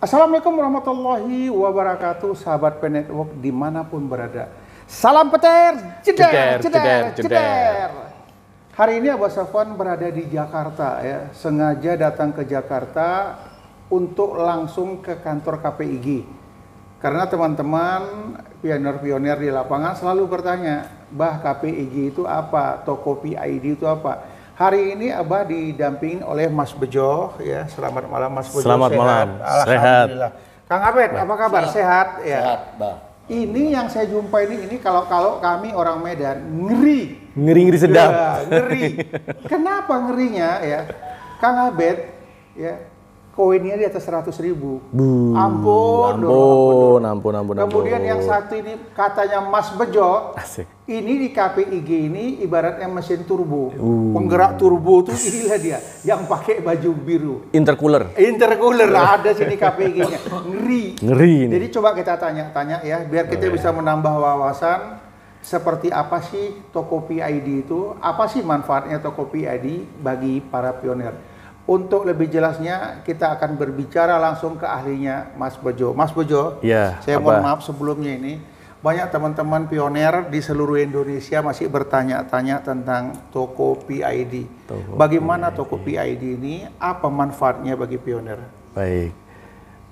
Assalamualaikum warahmatullahi wabarakatuh Sahabat Penetwork dimanapun berada Salam peter, jeder, jeder, jeder, Hari ini Abah Safwan berada di Jakarta ya Sengaja datang ke Jakarta untuk langsung ke kantor KPIG Karena teman-teman pionir-pionir di lapangan selalu bertanya Bah KPIG itu apa? Tokopi ID itu apa? Hari ini Abah didampingin oleh Mas Bejo ya. Selamat malam Mas Bejo. Selamat sehat. malam. Sehat. Kang Abed, apa kabar? Sehat, sehat ya. Sehat, Bah. Ini yang saya jumpa ini ini kalau kalau kami orang Medan ngeri. Ngeri-ngeri sedap. Ya, ngeri. Kenapa ngerinya ya? Kang Abed ya koinnya di atas seratus ribu. Bu. Ampun, ampun, ampun, ampun, ampun. Kemudian ampun. yang satu ini katanya Mas Bejo. Asik. Ini di KPIG ini ibaratnya mesin turbo. Uh. Penggerak turbo itu inilah dia yang pakai baju biru. Intercooler. Intercooler iya. ada sini KPIG-nya. Ngeri. Ngeri. Ini. Jadi coba kita tanya-tanya ya biar kita oh, bisa ya. menambah wawasan seperti apa sih Tokopi ID itu? Apa sih manfaatnya Tokopi ID bagi para pionir? Untuk lebih jelasnya kita akan berbicara langsung ke ahlinya Mas Bojo. Mas Bojo, ya, saya apa? mohon maaf sebelumnya ini banyak teman-teman pioner di seluruh Indonesia masih bertanya-tanya tentang toko PID. Toko Bagaimana PID. toko PID ini? Apa manfaatnya bagi pioner? Baik.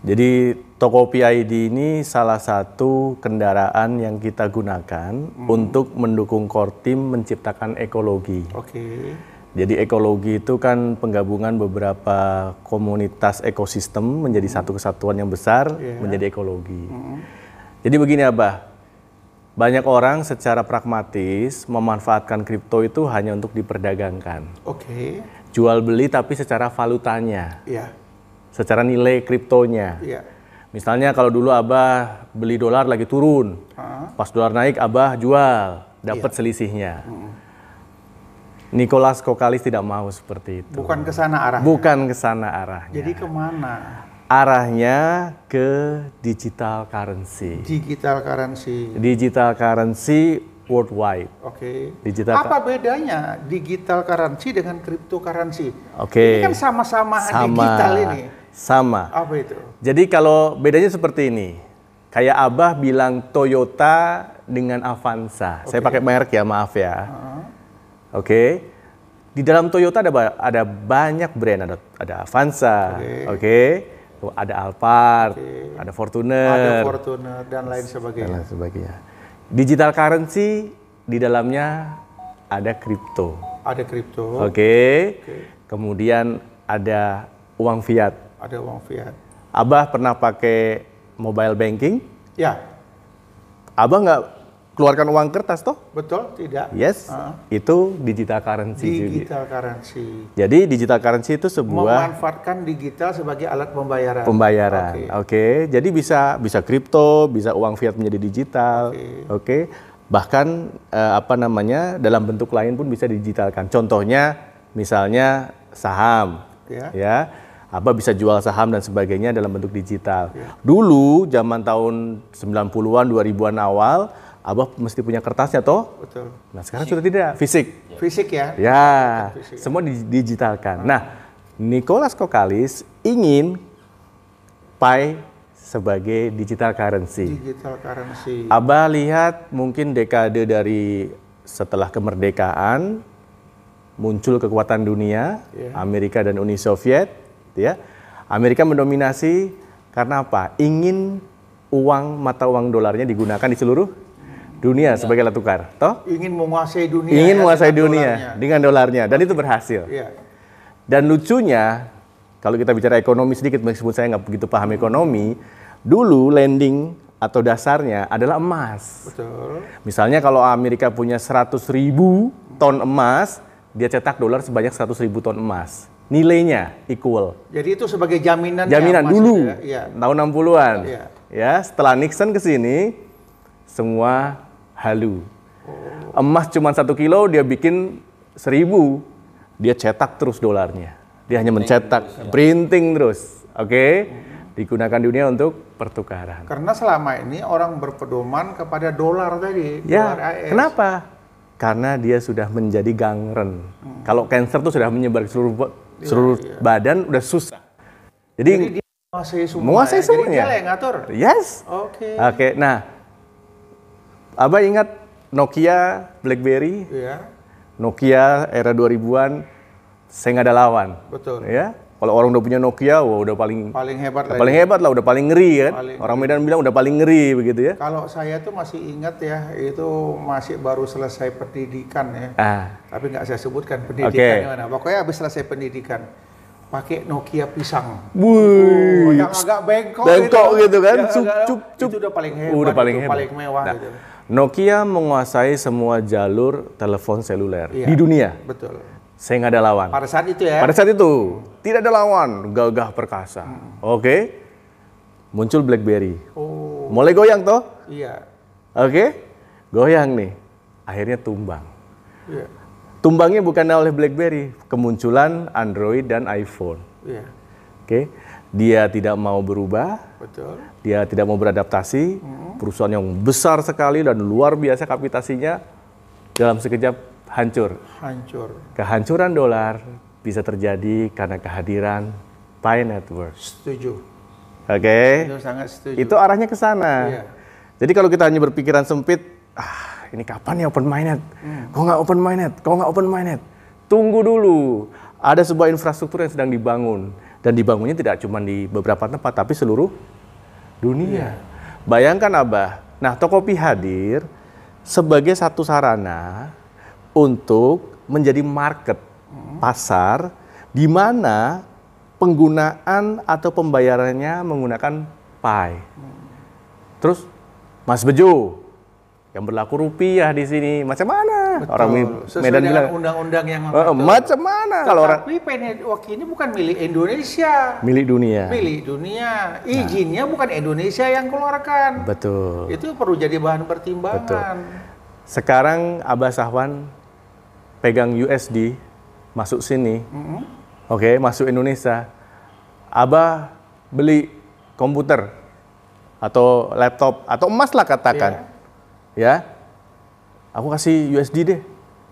Jadi toko PID ini salah satu kendaraan yang kita gunakan hmm. untuk mendukung core team menciptakan ekologi. Oke. Okay. Jadi ekologi itu kan penggabungan beberapa komunitas ekosistem menjadi satu kesatuan yang besar yeah. menjadi ekologi. Hmm. Jadi begini Abah, banyak orang secara pragmatis memanfaatkan kripto itu hanya untuk diperdagangkan. Oke. Okay. Jual beli tapi secara valutanya. Iya. Yeah. Secara nilai kriptonya. Iya. Yeah. Misalnya kalau dulu Abah beli dolar lagi turun, -huh. pas dolar naik Abah jual, iya. dapat yeah. selisihnya. Mm Nicholas Kokalis tidak mau seperti itu. Bukan ke sana arahnya. Bukan ke sana arahnya. Jadi kemana? Arahnya ke digital currency. Digital currency. Digital currency worldwide. Oke. Okay. Digital. Apa bedanya digital currency dengan cryptocurrency? Oke. Okay. Ini kan sama-sama Sama. digital ini. Sama. Apa itu? Jadi kalau bedanya seperti ini. Kayak Abah bilang Toyota dengan Avanza. Okay. Saya pakai merek ya, maaf ya. Uh -huh Oke. Okay. Di dalam Toyota ada ada banyak brand, ada ada Avanza, oke. Okay. Okay. Ada Alphard, okay. ada Fortuner, ada Fortuner dan lain sebagainya. Dan lain sebagainya. Digital currency di dalamnya ada kripto. Ada kripto. Oke. Okay. okay. Kemudian ada uang fiat. Ada uang fiat. Abah pernah pakai mobile banking? Ya. Abah nggak keluarkan uang kertas toh? Betul, tidak. Yes, uh itu digital currency digital juga. currency. Jadi digital currency itu sebuah memanfaatkan digital sebagai alat pembayaran. Pembayaran. Oke. Okay. Okay. Jadi bisa bisa kripto, bisa uang fiat menjadi digital. Oke. Okay. Okay. Bahkan uh, apa namanya dalam bentuk lain pun bisa digitalkan Contohnya misalnya saham. Yeah. Ya. Apa bisa jual saham dan sebagainya dalam bentuk digital. Yeah. Dulu zaman tahun 90-an 2000-an awal abah mesti punya kertasnya toh. Betul. Nah sekarang fisik. sudah tidak fisik. Ya. Fisik ya. Ya, fisik. Ya. semua digitalkan. Nah, Nicholas Kokalis ingin Pi sebagai digital currency. Digital currency. Abah lihat mungkin dekade dari setelah kemerdekaan muncul kekuatan dunia yeah. Amerika dan Uni Soviet, ya. Amerika mendominasi karena apa? Ingin uang mata uang dolarnya digunakan di seluruh dunia ya. sebagai alat tukar, toh? Ingin menguasai dunia. Ingin ya, menguasai dengan dunia dolarnya. dengan dolarnya dan itu berhasil. Ya. Dan lucunya kalau kita bicara ekonomi sedikit meskipun saya nggak begitu paham ekonomi, dulu lending atau dasarnya adalah emas. Betul. Misalnya kalau Amerika punya 100 ribu ton emas, dia cetak dolar sebanyak 100 ribu ton emas. Nilainya equal. Jadi itu sebagai jaminan. Ya, jaminan dulu, Ya. Iya. tahun 60-an. Ya. ya, setelah Nixon ke sini, semua halu. Oh. Emas cuma satu kilo dia bikin seribu, dia cetak terus dolarnya. Dia hanya mencetak, ya. printing terus, oke? Okay? Digunakan dunia untuk pertukaran. Karena selama ini orang berpedoman kepada dolar tadi. Ya, AS. kenapa? Karena dia sudah menjadi gangren. Hmm. Kalau cancer tuh sudah menyebar ke seluruh iya, seluruh iya. badan, udah susah. Jadi, Jadi dia menguasai semua. Menguasai semuanya. Jadi dia yang ngatur. Yes. Oke. Okay. Oke. Okay. Nah, Abah ingat Nokia, BlackBerry, Iya. Nokia era 2000-an, saya nggak ada lawan. Betul. Ya, kalau orang udah punya Nokia, wah udah paling paling hebat lah. Paling hebat lah, udah paling ngeri kan. orang Medan bilang udah paling ngeri begitu ya. Kalau saya tuh masih ingat ya, itu masih baru selesai pendidikan ya. Ah. Tapi nggak saya sebutkan pendidikan okay. mana. Pokoknya habis selesai pendidikan pakai Nokia pisang. Wuih. Oh, yang agak bengkok, bengkok gitu, gitu kan. Cup cup cup. Itu udah paling hebat, udah paling, itu, hebat. paling mewah nah. gitu. Nokia menguasai semua jalur telepon seluler iya, di dunia. Betul. Saya nggak ada lawan. Pada saat itu ya. Pada saat itu tidak ada lawan, gagah perkasa. Hmm. Oke, okay. muncul BlackBerry. Oh. Mulai goyang toh? Iya. Oke, okay. goyang nih. Akhirnya tumbang. Iya. Tumbangnya bukan oleh BlackBerry, kemunculan Android dan iPhone. Iya. Oke. Okay dia tidak mau berubah, Betul. dia tidak mau beradaptasi, hmm. perusahaan yang besar sekali dan luar biasa kapitasinya dalam sekejap hancur. Hancur. Kehancuran dolar bisa terjadi karena kehadiran Pi Network. Setuju. Oke. Okay. sangat setuju. Itu arahnya ke sana. Iya. Jadi kalau kita hanya berpikiran sempit, ah ini kapan ya open minded? Hmm. Kok nggak open minded? Kok nggak open minded? Tunggu dulu. Ada sebuah infrastruktur yang sedang dibangun dan dibangunnya tidak cuma di beberapa tempat, tapi seluruh dunia. Yeah. Bayangkan Abah, nah Tokopi hadir sebagai satu sarana untuk menjadi market, hmm. pasar, di mana penggunaan atau pembayarannya menggunakan PAI. Hmm. Terus Mas Bejo, yang berlaku rupiah di sini. Macam mana Iya. Betul. Orang Medan bilang undang-undang yang uh, macam mana kalau orang PNWK ini bukan milik Indonesia. Milik dunia. Milik dunia. Nah. Izinnya nah. bukan Indonesia yang keluarkan. Betul. Itu perlu jadi bahan pertimbangan. Betul. Sekarang Abah Sahwan pegang USD masuk sini. Mm -hmm. Oke, okay, masuk Indonesia. Abah beli komputer atau laptop atau emas lah katakan. Yeah. Ya aku kasih USD deh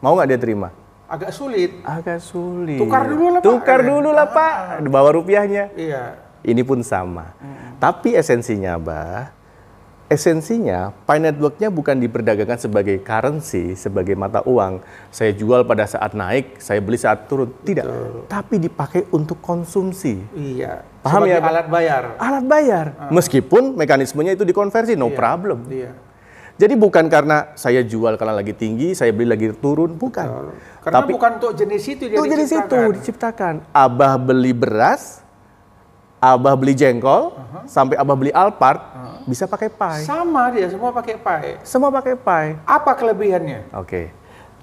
mau nggak dia terima agak sulit agak sulit tukar dulu lah tukar pak. dulu lah pak ah. bawa rupiahnya iya ini pun sama hmm. tapi esensinya bah esensinya pi networknya bukan diperdagangkan sebagai currency sebagai mata uang saya jual pada saat naik saya beli saat turun tidak Betul. tapi dipakai untuk konsumsi iya paham ya, sebagai ya alat bayar alat bayar hmm. meskipun mekanismenya itu dikonversi no iya. problem iya jadi bukan karena saya jual karena lagi tinggi, saya beli lagi turun, bukan. Oh, karena Tapi, bukan untuk jenis itu dia jenis itu diciptakan. Abah beli beras, Abah beli jengkol, uh -huh. sampai Abah beli Alphard, uh -huh. bisa pakai pai. Sama dia, semua pakai pai. Semua pakai pai. Apa kelebihannya? Oke. Okay.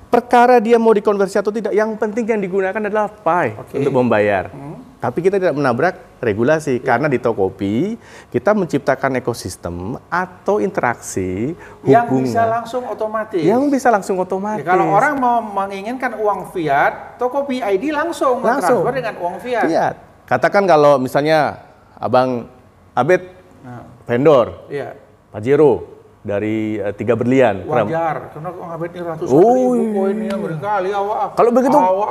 Perkara dia mau dikonversi atau tidak, yang penting yang digunakan adalah pai okay. untuk membayar. Hmm. Tapi kita tidak menabrak regulasi karena di Tokopi kita menciptakan ekosistem atau interaksi yang bisa langsung otomatis. Yang bisa langsung otomatis. Ya, kalau orang mau menginginkan uang fiat, Tokopi ID langsung, langsung. dengan uang fiat. fiat. Katakan kalau misalnya Abang Abed nah. vendor, iya. Pajero, dari uh, tiga berlian. Wajar, karena kok ngabet ini ratusan oh, ribu poinnya berkali awak. Kalau begitu, awak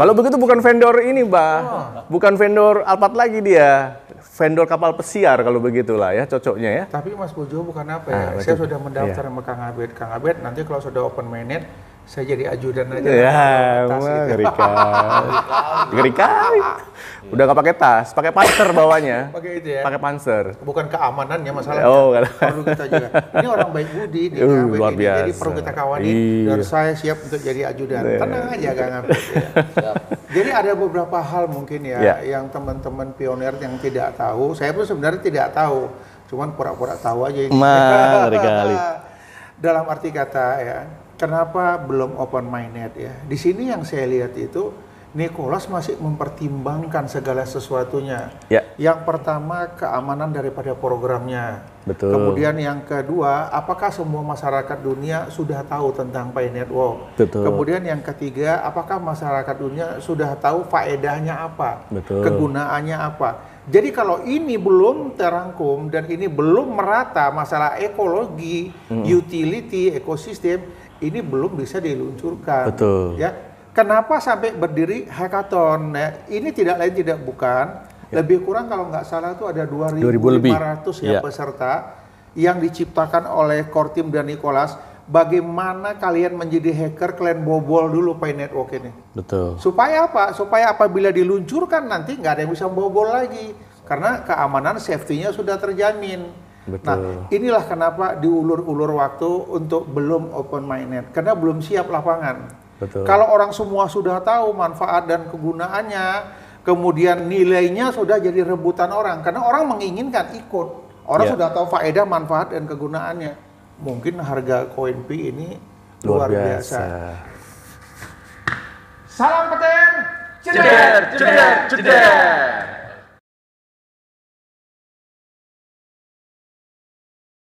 Kalau begitu bukan vendor ini, Mbak. Ah. Bukan vendor Alphard lagi dia. Vendor kapal pesiar kalau begitulah ya cocoknya ya. Tapi Mas Bojo bukan apa ya. Ah, Saya sudah mendaftar iya. sama Kang Abed. Kang Abed nanti kalau sudah open minute saya jadi ajudan aja. Ya, tas gitu. ngeri kali. ngeri kali. Udah gak pakai tas, pakai panser bawahnya. Pakai itu ya. Pakai panser. Bukan keamanannya masalahnya. Oh, kan. Perlu kita juga. Ini orang baik budi, dia uh, Jadi perlu kita kawani. Iya. Dan saya siap untuk jadi ajudan. Yeah. Tenang aja, gak Hafiz. jadi ada beberapa hal mungkin ya, yeah. yang teman-teman pionir yang tidak tahu. Saya pun sebenarnya tidak tahu. Cuman pura-pura tahu aja. Nah, ngeri kali. Dalam arti kata ya, kenapa belum open minded ya? Di sini yang saya lihat itu Nicholas masih mempertimbangkan segala sesuatunya. Ya. Yang pertama keamanan daripada programnya. Betul. Kemudian yang kedua, apakah semua masyarakat dunia sudah tahu tentang Pay Network? Betul. Kemudian yang ketiga, apakah masyarakat dunia sudah tahu faedahnya apa? Betul. Kegunaannya apa? Jadi kalau ini belum terangkum dan ini belum merata masalah ekologi, hmm. utility, ekosistem, ini belum bisa diluncurkan. Betul. Ya, kenapa sampai berdiri hackathon? Ya, ini tidak lain tidak bukan ya. lebih kurang kalau nggak salah itu ada 2.500 ya, ya peserta yang diciptakan oleh core team dan Nicholas. Bagaimana kalian menjadi hacker, kalian bobol dulu pay network ini. Betul. Supaya apa? Supaya apabila diluncurkan nanti nggak ada yang bisa bobol lagi karena keamanan safety-nya sudah terjamin. Nah, Betul. Nah, inilah kenapa diulur-ulur waktu untuk belum open minded karena belum siap lapangan. Betul. Kalau orang semua sudah tahu manfaat dan kegunaannya, kemudian nilainya sudah jadi rebutan orang karena orang menginginkan ikut. Orang yeah. sudah tahu faedah, manfaat dan kegunaannya. Mungkin harga koin P ini luar, luar biasa. biasa. Salam peten. Cedera, cedera, ceder, ceder.